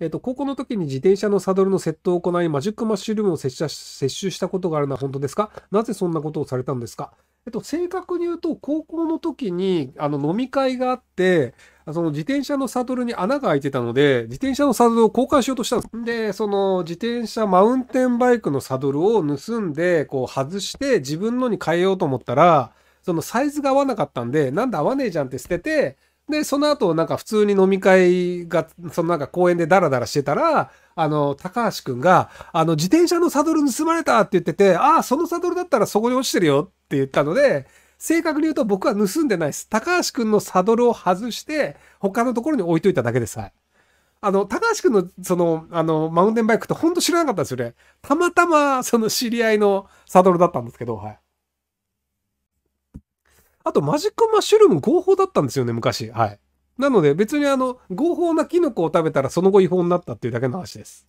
えっ、と、高校の時に自転車のサドルの窃盗を行い、マジックマッシュルームを摂取したことがあるのは本当ですかなぜそんなことをされたんですかえっと、正確に言うと、高校の時に、あの、飲み会があって、その自転車のサドルに穴が開いてたので、自転車のサドルを交換しようとしたんです。で、その自転車、マウンテンバイクのサドルを盗んで、こう外して自分のに変えようと思ったら、そのサイズが合わなかったんで、なんだ合わねえじゃんって捨てて、で、その後、なんか普通に飲み会が、そのなんか公園でダラダラしてたら、あの、高橋くんが、あの、自転車のサドル盗まれたって言ってて、ああ、そのサドルだったらそこに落ちてるよって言ったので、正確に言うと僕は盗んでないです。高橋くんのサドルを外して、他のところに置いといただけです。はい。あの、高橋くんの、その、あの、マウンテンバイクってほんと知らなかったですよね。たまたま、その知り合いのサドルだったんですけど、はい。あとマジックマッシュルーム合法だったんですよね、昔。はい。なので別にあの、合法なキノコを食べたらその後違法になったっていうだけの話です。